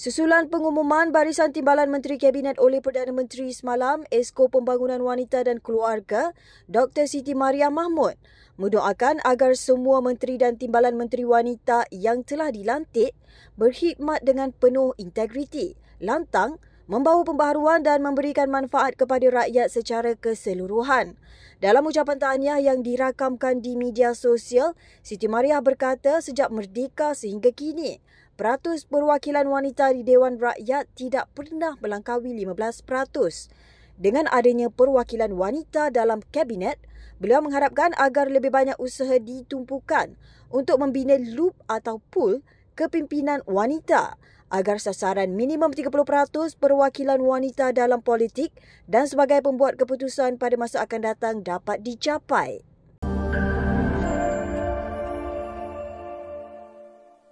Susulan pengumuman barisan timbalan Menteri Kabinet oleh Perdana Menteri semalam, Esko Pembangunan Wanita dan Keluarga, Dr. Siti Maria Mahmud, mendoakan agar semua menteri dan timbalan menteri wanita yang telah dilantik berkhidmat dengan penuh integriti, lantang, membawa pembaharuan dan memberikan manfaat kepada rakyat secara keseluruhan. Dalam ucapan tahniah yang dirakamkan di media sosial, Siti Maria berkata sejak merdeka sehingga kini, peratus perwakilan wanita di Dewan Rakyat tidak pernah melangkaui 15%. Dengan adanya perwakilan wanita dalam kabinet, beliau mengharapkan agar lebih banyak usaha ditumpukan untuk membina loop atau pool kepimpinan wanita agar sasaran minimum 30% perwakilan wanita dalam politik dan sebagai pembuat keputusan pada masa akan datang dapat dicapai.